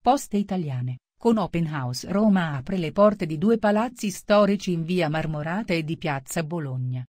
Poste italiane. Con Open House Roma apre le porte di due palazzi storici in via Marmorata e di piazza Bologna.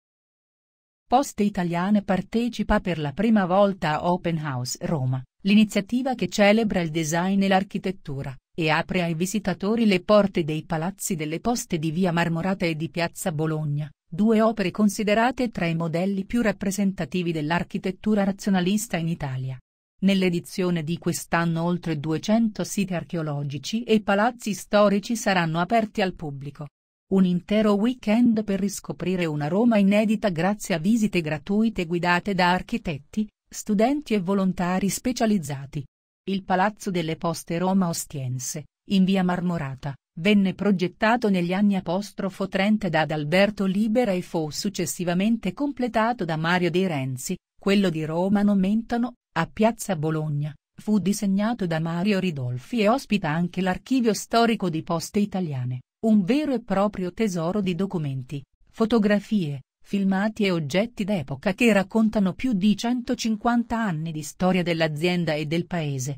Poste Italiane partecipa per la prima volta a Open House Roma, l'iniziativa che celebra il design e l'architettura, e apre ai visitatori le porte dei palazzi delle poste di via Marmorata e di piazza Bologna, due opere considerate tra i modelli più rappresentativi dell'architettura razionalista in Italia. Nell'edizione di quest'anno oltre 200 siti archeologici e palazzi storici saranno aperti al pubblico. Un intero weekend per riscoprire una Roma inedita grazie a visite gratuite guidate da architetti, studenti e volontari specializzati. Il Palazzo delle Poste Roma Ostiense, in via Marmorata, venne progettato negli anni apostrofo 30 da Adalberto Libera e fu successivamente completato da Mario De Renzi, quello di Roma non mentano, a Piazza Bologna, fu disegnato da Mario Ridolfi e ospita anche l'archivio storico di Poste Italiane, un vero e proprio tesoro di documenti, fotografie, filmati e oggetti d'epoca che raccontano più di 150 anni di storia dell'azienda e del paese.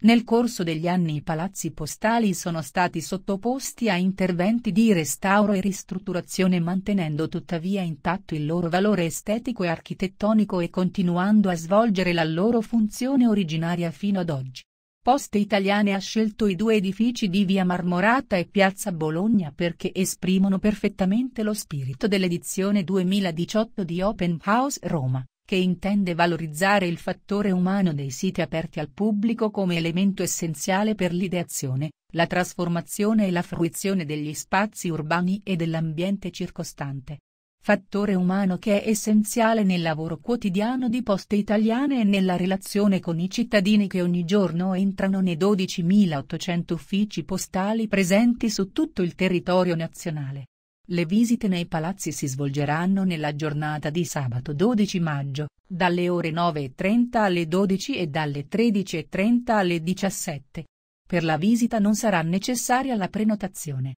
Nel corso degli anni i palazzi postali sono stati sottoposti a interventi di restauro e ristrutturazione mantenendo tuttavia intatto il loro valore estetico e architettonico e continuando a svolgere la loro funzione originaria fino ad oggi. Poste Italiane ha scelto i due edifici di Via Marmorata e Piazza Bologna perché esprimono perfettamente lo spirito dell'edizione 2018 di Open House Roma che intende valorizzare il fattore umano dei siti aperti al pubblico come elemento essenziale per l'ideazione, la trasformazione e la fruizione degli spazi urbani e dell'ambiente circostante. Fattore umano che è essenziale nel lavoro quotidiano di poste italiane e nella relazione con i cittadini che ogni giorno entrano nei 12.800 uffici postali presenti su tutto il territorio nazionale. Le visite nei palazzi si svolgeranno nella giornata di sabato 12 maggio, dalle ore 9.30 alle 12 e dalle 13.30 alle 17. Per la visita non sarà necessaria la prenotazione.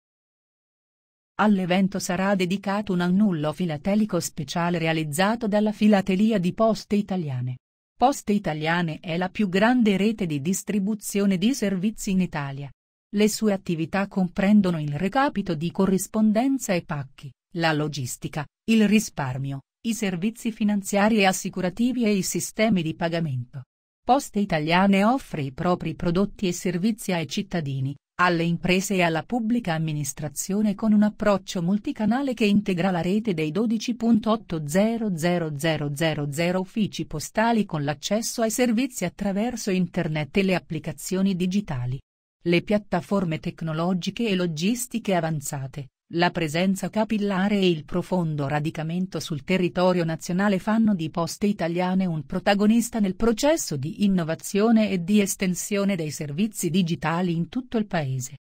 All'evento sarà dedicato un annullo filatelico speciale realizzato dalla Filatelia di Poste Italiane. Poste Italiane è la più grande rete di distribuzione di servizi in Italia le sue attività comprendono il recapito di corrispondenza e pacchi, la logistica, il risparmio, i servizi finanziari e assicurativi e i sistemi di pagamento. Poste Italiane offre i propri prodotti e servizi ai cittadini, alle imprese e alla pubblica amministrazione con un approccio multicanale che integra la rete dei 12.800000 uffici postali con l'accesso ai servizi attraverso internet e le applicazioni digitali le piattaforme tecnologiche e logistiche avanzate, la presenza capillare e il profondo radicamento sul territorio nazionale fanno di Poste Italiane un protagonista nel processo di innovazione e di estensione dei servizi digitali in tutto il paese.